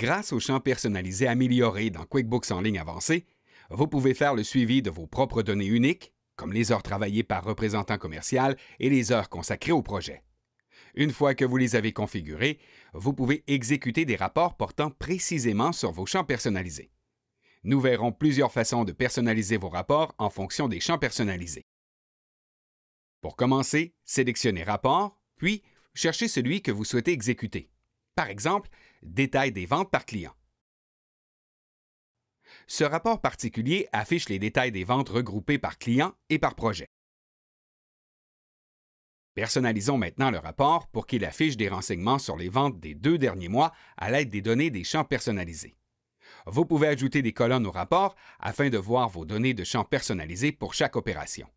Grâce aux champs personnalisés améliorés dans QuickBooks en ligne avancée, vous pouvez faire le suivi de vos propres données uniques, comme les heures travaillées par représentant commercial et les heures consacrées au projet. Une fois que vous les avez configurés, vous pouvez exécuter des rapports portant précisément sur vos champs personnalisés. Nous verrons plusieurs façons de personnaliser vos rapports en fonction des champs personnalisés. Pour commencer, sélectionnez Rapport, puis cherchez celui que vous souhaitez exécuter. Par exemple, Détail des ventes par client. Ce rapport particulier affiche les détails des ventes regroupées par client et par projet. Personnalisons maintenant le rapport pour qu'il affiche des renseignements sur les ventes des deux derniers mois à l'aide des données des champs personnalisés. Vous pouvez ajouter des colonnes au rapport afin de voir vos données de champs personnalisés pour chaque opération.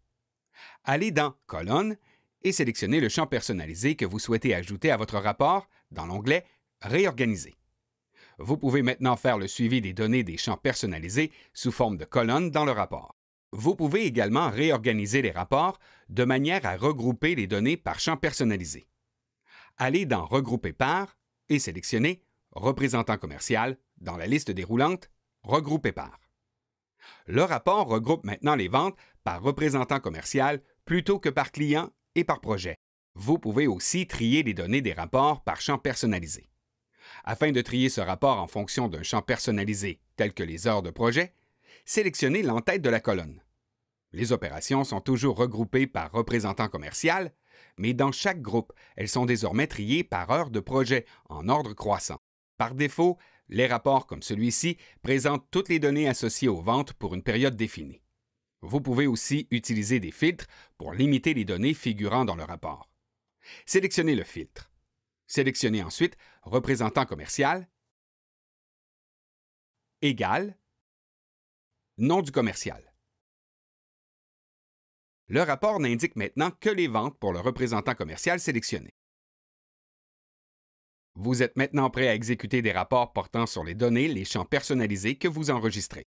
Allez dans Colonnes et sélectionnez le champ personnalisé que vous souhaitez ajouter à votre rapport dans l'onglet Réorganiser. Vous pouvez maintenant faire le suivi des données des champs personnalisés sous forme de colonnes dans le rapport. Vous pouvez également réorganiser les rapports de manière à regrouper les données par champ personnalisé. Allez dans Regrouper par et sélectionnez Représentant commercial dans la liste déroulante Regrouper par. Le rapport regroupe maintenant les ventes par représentant commercial plutôt que par client et par projet. Vous pouvez aussi trier les données des rapports par champ personnalisé. Afin de trier ce rapport en fonction d'un champ personnalisé, tel que les heures de projet, sélectionnez l'entête de la colonne. Les opérations sont toujours regroupées par représentant commercial, mais dans chaque groupe, elles sont désormais triées par heure de projet en ordre croissant. Par défaut, les rapports comme celui-ci présentent toutes les données associées aux ventes pour une période définie. Vous pouvez aussi utiliser des filtres pour limiter les données figurant dans le rapport. Sélectionnez le filtre. Sélectionnez ensuite Représentant commercial égal, Nom du commercial. Le rapport n'indique maintenant que les ventes pour le représentant commercial sélectionné. Vous êtes maintenant prêt à exécuter des rapports portant sur les données, les champs personnalisés que vous enregistrez.